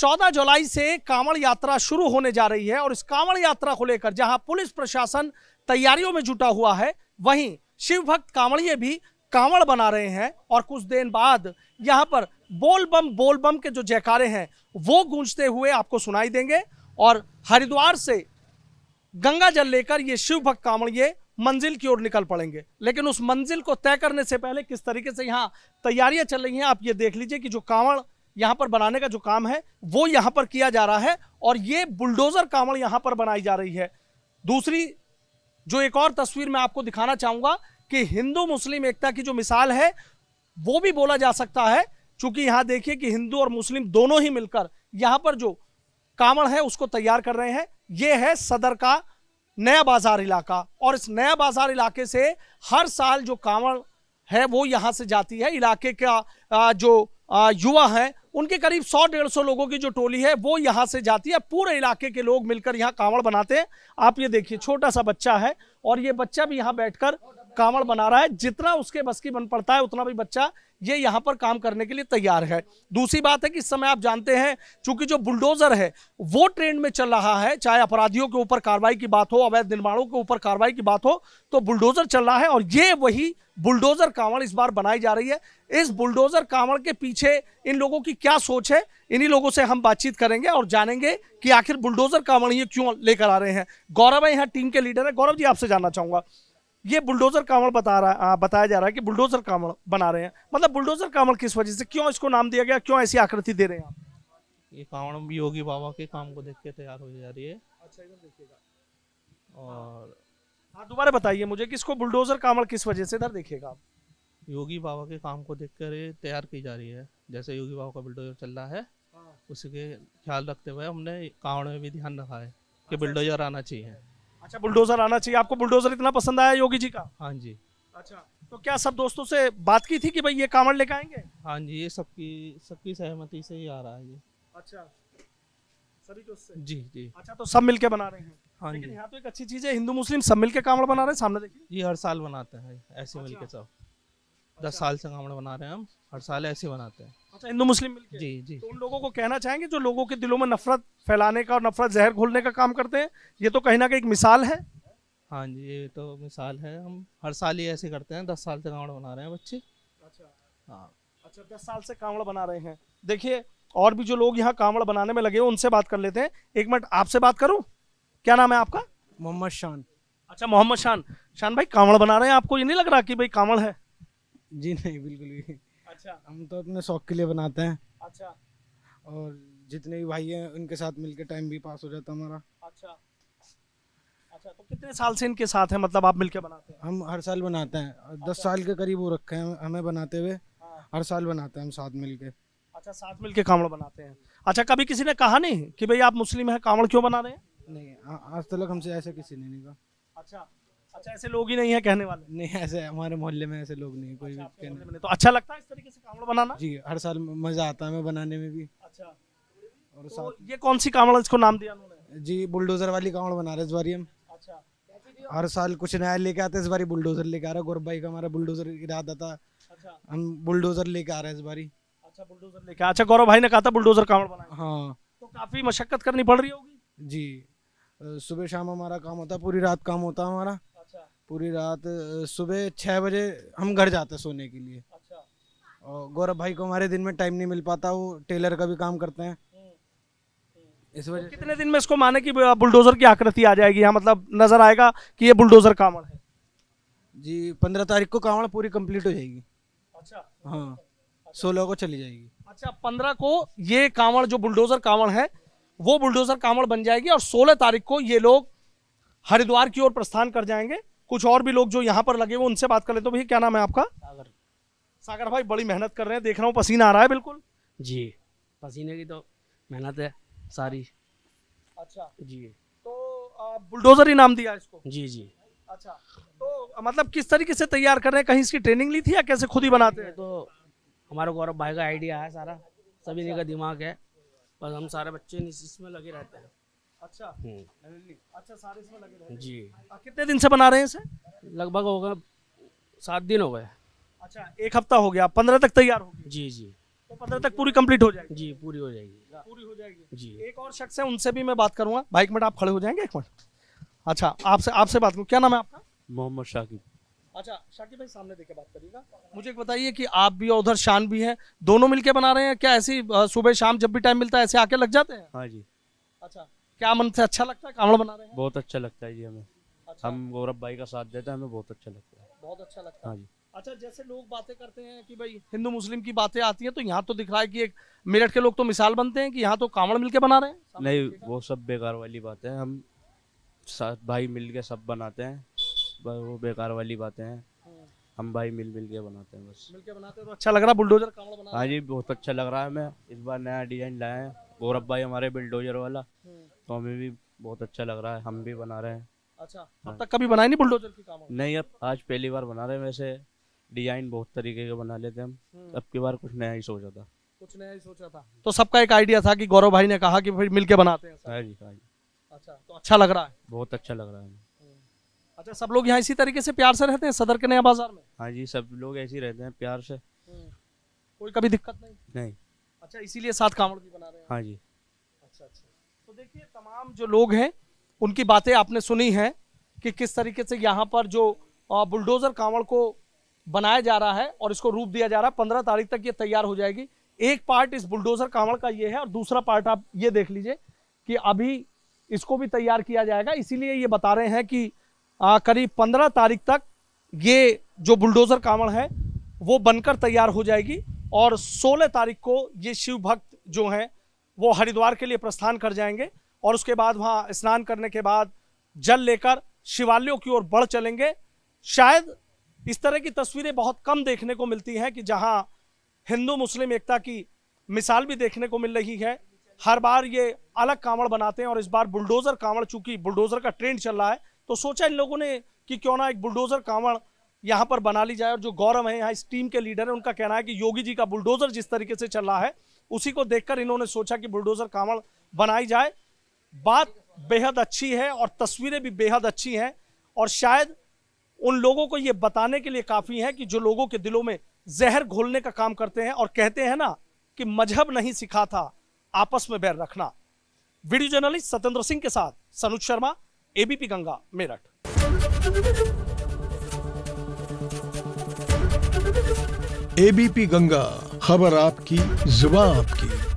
14 जुलाई से कांवड़ यात्रा शुरू होने जा रही है और इस कांवड़ यात्रा को लेकर जहां पुलिस प्रशासन तैयारियों में जुटा हुआ है वहीं शिव भक्त कांवड़िए भी कांवड़ बना रहे हैं और कुछ देर बाद यहां पर बोल बम बोल बम के जो जयकारे हैं वो गूंजते हुए आपको सुनाई देंगे और हरिद्वार से गंगा जल लेकर ये शिव भक्त कांवड़िए मंजिल की ओर निकल पड़ेंगे लेकिन उस मंजिल को तय करने से पहले किस तरीके से यहाँ तैयारियां चल रही हैं आप ये देख लीजिए कि जो कांवड़ यहाँ पर बनाने का जो काम है वो यहाँ पर किया जा रहा है और ये बुलडोज़र कांवड़ यहाँ पर बनाई जा रही है दूसरी जो एक और तस्वीर मैं आपको दिखाना चाहूंगा कि हिंदू मुस्लिम एकता की जो मिसाल है वो भी बोला जा सकता है चूंकि यहाँ देखिए कि हिंदू और मुस्लिम दोनों ही मिलकर यहाँ पर जो कांवड़ है उसको तैयार कर रहे हैं ये है सदर का नया बाजार इलाका और इस नया बाजार इलाके से हर साल जो कांवड़ है वो यहाँ से जाती है इलाके का जो युवा हैं उनके करीब सौ डेढ़ सौ लोगों की जो टोली है वो यहाँ से जाती है पूरे इलाके के लोग मिलकर यहाँ कांवड़ बनाते हैं आप ये देखिए छोटा सा बच्चा है और ये बच्चा भी यहाँ बैठकर कांवड़ बना रहा है जितना उसके बस की बन पड़ता है उतना भी बच्चा ये यहाँ पर काम करने के लिए तैयार है दूसरी बात है कि इस समय आप जानते हैं चूंकि जो बुलडोजर है वो ट्रेंड में चल रहा है चाहे अपराधियों के ऊपर कार्रवाई की बात हो अवैध निर्माणों के ऊपर कार्रवाई की बात हो तो बुलडोजर चल रहा है और ये वही बुलडोजर कांवड़ इस बार बनाई जा रही है इस बुलडोजर कांवड़ के पीछे इन लोगों की क्या सोच है इन्हीं लोगों से हम बातचीत करेंगे और जानेंगे कि आखिर बुलडोजर कांवड़ ये क्यों लेकर आ रहे हैं गौरव है यहाँ टीम के लीडर है गौरव जी आपसे जानना चाहूंगा ये बुलडोजर कांवड़ बता रहा है बताया जा रहा है कि बुलडोजर कांवड़ बना रहे हैं मतलब बुलडोजर कांवड़ किस वजह से क्यों इसको नाम दिया गया क्यों ऐसी आकृति दे रहे हैं आप ये कांवड़ योगी बाबा के काम को देख के तैयार हो जा रही है अच्छा देखिएगा और हाँ, हाँ दोबारा बताइए मुझे कि इसको बुलडोजर कांवड़ किस वजह से इधर देखिएगा आप योगी बाबा के काम को देख कर तैयार की जा रही है जैसे योगी बाबा का बुलडोजर चल रहा है हाँ। उसके ख्याल रखते हुए हमने कांवड़ में भी ध्यान रखा है कि अच्छा, बुलडोजर अच्छा। आना चाहिए अच्छा बुलडोजर आना चाहिए आपको बुलडोजर इतना पसंद आया योगी जी का हाँ जी अच्छा तो क्या सब दोस्तों से बात की थी कि भाई ये कांवड़ लेके आएंगे हाँ जी ये सबकी सबकी सहमति से ही आ रहा है ये अच्छा सभी के उससे जी जी अच्छा तो सब मिलके बना रहे हैं हाँ लेकिन यहाँ तो एक अच्छी चीज है हिंदू मुस्लिम सब मिलके कांवड़ बना रहे हैं सामने देखिए जी हर साल बनाते हैं ऐसे अच्छा। मिलके सब अच्छा। दस साल से कांवड़ बना रहे हैं हम हर साल ऐसे बनाते हैं अच्छा हिंदू मुस्लिम मिलकर जी जी तो उन लोगों को कहना चाहेंगे जो लोगों के दिलों में नफरत फैलाने का और नफरत जहर घोलने का काम करते हैं ये तो कहीं ना कहीं एक मिसाल है हाँ जी ये तो मिसाल है हम हर साल ही ऐसे करते हैं दस साल से कांवड़ बना रहे हैं बच्चे अच्छा हाँ अच्छा दस साल से कांवड़ बना रहे हैं देखिए और भी जो लोग यहाँ कांवड़ बनाने में लगे उनसे बात कर लेते हैं एक मिनट आपसे बात करूँ क्या नाम है आपका मोहम्मद शान अच्छा मोहम्मद शान शान भाई कांवड़ बना रहे हैं आपको ये नहीं लग रहा कि भाई कांवड़ है जी नहीं बिल्कुल भी अच्छा हम तो अपने शौक के लिए बनाते हैं अच्छा और जितने भी भाई हैं उनके साथ मिलके टाइम भी पास हो जाता है हमारा अच्छा अच्छा तो कितने साल से इनके साथ हैं मतलब आप मिलके बनाते हैं हम हर साल बनाते हैं अच्छा। दस साल के करीब हो रखे हैं हमें बनाते हुए हाँ। हर साल बनाते हैं हम साथ मिलके अच्छा साथ मिलके कांवड़ बनाते हैं अच्छा कभी किसी ने कहा नहीं कि भाई आप मुस्लिम हैं कांवड़ क्यों बना रहे हैं नहीं आज तक हमसे ऐसा किसी ने नहीं कहा अच्छा अच्छा ऐसे लोग ही नहीं है कहने वाले नहीं ऐसे हमारे मोहल्ले में ऐसे लोग नहीं कोई अच्छा, भी कहने तो अच्छा लगता है इस तरीके से कांवड़ बनाना जी हर साल मजा आता है मैं बनाने में भी अच्छा और तो ये कौन सी कांवड़ इसको नाम दिया उन्होंने जी बुलडोजर वाली कांवड़ बना रहे इस बार हम अच्छा हर साल कुछ नया लेके आते इस बार बुलडोजर लेके आ रहा है भाई का हमारा बुलडोजर इरादा था अच्छा हम बुलडोजर लेके आ रहे हैं इस बारी अच्छा बुलडोजर लेके अच्छा गौरव भाई ने कहा था बुलडोजर कांवड़ बनाए हाँ तो काफी मशक्कत करनी पड़ रही होगी जी सुबह शाम हमारा काम होता है पूरी रात काम होता है हमारा पूरी रात सुबह छः बजे हम घर जाते सोने के लिए अच्छा। और गौरव भाई को हमारे दिन में टाइम नहीं मिल पाता वो टेलर का भी काम करते हैं हम्म। इस वजह तो कितने दिन में इसको माने कि बुलडोजर की आकृति आ जाएगी यहाँ मतलब नजर आएगा कि ये बुलडोजर कांवड़ है जी पंद्रह तारीख को कांवड़ पूरी कंप्लीट हो जाएगी अच्छा हाँ अच्छा। सोलह को चली जाएगी अच्छा पंद्रह को ये कांवड़ जो बुलडोजर कांवड़ है वो बुलडोजर कांवड़ बन जाएगी और सोलह तारीख को ये लोग हरिद्वार की ओर प्रस्थान कर जाएंगे कुछ और भी लोग जो यहाँ पर लगे हुए उनसे बात कर लेते तो भैया क्या नाम है आपका सागर सागर भाई बड़ी मेहनत कर रहे हैं देख रहा हूँ पसीना आ रहा है बिल्कुल जी पसीने की तो मेहनत है सारी अच्छा जी तो बुलडोजर ही नाम दिया इसको जी जी अच्छा तो मतलब किस तरीके से तैयार कर रहे हैं कहीं इसकी ट्रेनिंग ली थी या कैसे खुद ही बनाते हैं तो हमारा गौरव भाई का आइडिया है सारा सभी का दिमाग है बस हम सारे बच्चे इसमें लगे रहते हैं अच्छा। हम्म। अच्छा, जी कितने दिन से बना रहे हैं इसे लगभग होगा सात दिन हो गए अच्छा एक हफ्ता हो गया पंद्रह तक तैयार हो गया जी जी तो पंद्रह तक पूरी कंप्लीट हो जाएगी जी पूरी हो जाएगी पूरी हो जाएगी जी एक और शख्स है उनसे भी मैं बात करूंगा बाइक एक मिनट आप खड़े हो जाएंगे एक मिनट अच्छा आपसे आपसे बात करूँ क्या नाम है आपका मोहम्मद शाकिब अच्छा शाकिब भाई सामने देखे बात करिएगा मुझे एक बताइए कि आप भी और उधर शान भी है दोनों मिलकर बना रहे हैं क्या ऐसी सुबह शाम जब भी टाइम मिलता है ऐसे आके लग जाते हैं हाँ जी अच्छा क्या मन से अच्छा लगता है कांवड़ बना रहे हैं बहुत अच्छा लगता है जी हमें अच्छा। हम गौरव भाई का साथ देते हैं हमें बहुत अच्छा लगता है बहुत अच्छा लगता है हाँ जी अच्छा जैसे लोग बातें करते हैं कि भाई हिंदू मुस्लिम की बातें आती हैं तो यहाँ तो दिख रहा है कि एक मेरठ के लोग तो मिसाल बनते हैं कि यहाँ तो कांवड़ मिलके बना रहे हैं नहीं वो सब बेकार वाली बात है हम साथ भाई मिल के सब बनाते हैं वो बेकार वाली बातें हैं हाँ। हम भाई मिल मिल के बनाते हैं बस मिल के बनाते हैं तो अच्छा लग रहा है बुलडोजर कांवड़ बना हाँ जी बहुत अच्छा लग रहा है हमें इस बार नया डिजाइन लाए हैं गौरव भाई हमारे बुलडोजर वाला हाँ। तो हमें भी बहुत अच्छा लग रहा है हम भी बना रहे हैं अच्छा अब हाँ। तक कभी बनाए नहीं बुलडोजर की काम नहीं अब आज पहली बार बना रहे हैं वैसे डिजाइन बहुत तरीके के बना लेते हैं हम हम्म। अब की बार कुछ नया ही सोचा था कुछ नया ही सोचा था तो सबका एक आइडिया था कि गौरव भाई ने कहा कि फिर मिलके बनाते हैं हाँ जी हाँ जी अच्छा तो अच्छा लग रहा है बहुत अच्छा लग रहा है हम्म। अच्छा सब लोग यहाँ इसी तरीके से प्यार से रहते हैं सदर के नया बाजार में हाँ जी सब लोग ऐसे ही रहते हैं प्यार से हम्म। कोई कभी दिक्कत नहीं नहीं अच्छा इसीलिए साथ कांवड़ भी बना रहे हैं हाँ जी अच्छा अच्छा देखिए तमाम जो लोग हैं उनकी बातें आपने सुनी हैं कि किस तरीके से यहाँ पर जो बुलडोज़र कांवड़ को बनाया जा रहा है और इसको रूप दिया जा रहा है पंद्रह तारीख तक ये तैयार हो जाएगी एक पार्ट इस बुलडोज़र कांवड़ का ये है और दूसरा पार्ट आप ये देख लीजिए कि अभी इसको भी तैयार किया जाएगा इसीलिए ये बता रहे हैं कि करीब पंद्रह तारीख तक ये जो बुलडोज़र कांवड़ है वो बनकर तैयार हो जाएगी और सोलह तारीख को ये शिव भक्त जो हैं वो हरिद्वार के लिए प्रस्थान कर जाएंगे और उसके बाद वहाँ स्नान करने के बाद जल लेकर शिवालयों की ओर बढ़ चलेंगे शायद इस तरह की तस्वीरें बहुत कम देखने को मिलती हैं कि जहाँ हिंदू मुस्लिम एकता की मिसाल भी देखने को मिल रही है हर बार ये अलग कांवड़ बनाते हैं और इस बार बुलडोज़र कांवड़ चूंकि बुलडोज़र का ट्रेंड चल रहा है तो सोचा इन लोगों ने कि क्यों ना एक बुलडोज़र कांवड़ यहाँ पर बना ली जाए और जो गौरव है यहाँ इस टीम के लीडर हैं उनका कहना है कि योगी जी का बुलडोज़र जिस तरीके से चल रहा है उसी को देखकर इन्होंने सोचा कि बुलडोजर कांवड़ बनाई जाए बात बेहद अच्छी है और तस्वीरें भी बेहद अच्छी हैं और शायद उन लोगों को ये बताने के लिए काफ़ी है कि जो लोगों के दिलों में जहर घोलने का काम करते हैं और कहते हैं ना कि मजहब नहीं सिखा था आपस में बैर रखना वीडियो जर्नलिस्ट सत्येंद्र सिंह के साथ सनुज शर्मा एबीपी गंगा मेरठ एबीपी गंगा खबर आपकी जुबा आपकी